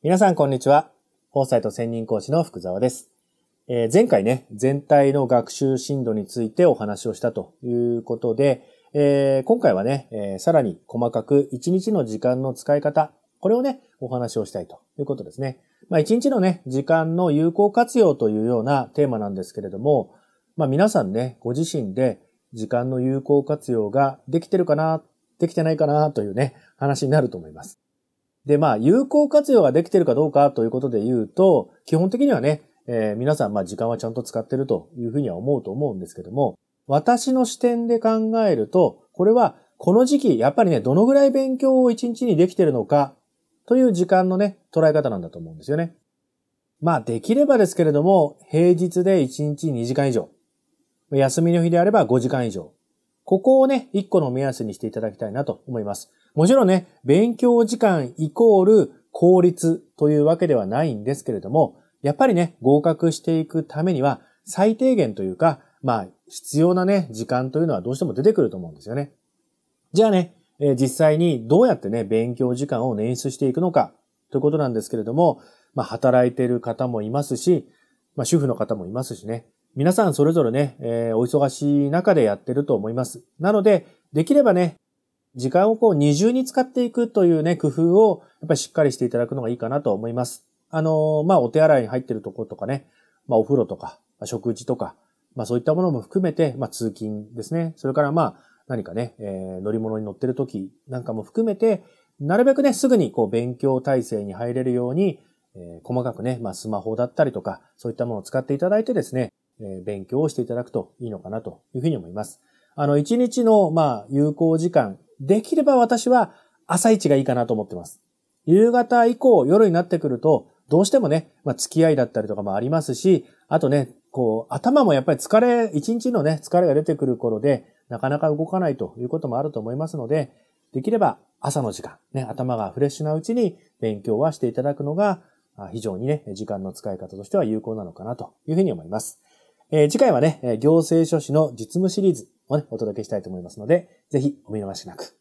皆さんこんにちは。法ーサイト専任講師の福沢です。えー、前回ね、全体の学習進度についてお話をしたということで、えー、今回はね、えー、さらに細かく1日の時間の使い方、これをね、お話をしたいということですね。まあ、1日のね、時間の有効活用というようなテーマなんですけれども、まあ、皆さんね、ご自身で時間の有効活用ができてるかな、できてないかなというね、話になると思います。で、まあ、有効活用ができてるかどうかということで言うと、基本的にはね、えー、皆さん、まあ、時間はちゃんと使ってるというふうには思うと思うんですけども、私の視点で考えると、これは、この時期、やっぱりね、どのぐらい勉強を一日にできてるのか、という時間のね、捉え方なんだと思うんですよね。まあ、できればですけれども、平日で一日2時間以上。休みの日であれば5時間以上。ここをね、1個の目安にしていただきたいなと思います。もちろんね、勉強時間イコール効率というわけではないんですけれども、やっぱりね、合格していくためには最低限というか、まあ、必要なね、時間というのはどうしても出てくると思うんですよね。じゃあね、え実際にどうやってね、勉強時間を捻出していくのかということなんですけれども、まあ、働いている方もいますし、まあ、主婦の方もいますしね、皆さんそれぞれね、えー、お忙しい中でやってると思います。なので、できればね、時間をこう二重に使っていくというね、工夫をやっぱりしっかりしていただくのがいいかなと思います。あの、まあ、お手洗いに入っているところとかね、まあ、お風呂とか、まあ、食事とか、まあ、そういったものも含めて、まあ、通勤ですね。それからまあ、何かね、えー、乗り物に乗ってる時なんかも含めて、なるべくね、すぐにこう勉強体制に入れるように、えー、細かくね、まあ、スマホだったりとか、そういったものを使っていただいてですね、えー、勉強をしていただくといいのかなというふうに思います。あの、一日の、まあ、有効時間できれば私は朝一がいいかなと思ってます。夕方以降、夜になってくると、どうしてもね、まあ、付き合いだったりとかもありますし、あとね、こう、頭もやっぱり疲れ、一日のね、疲れが出てくる頃で、なかなか動かないということもあると思いますので、できれば朝の時間、ね、頭がフレッシュなうちに勉強はしていただくのが、非常にね、時間の使い方としては有効なのかなというふうに思います。えー、次回はね、行政書士の実務シリーズ、をね、お届けしたいと思いますので、ぜひお見逃しなく。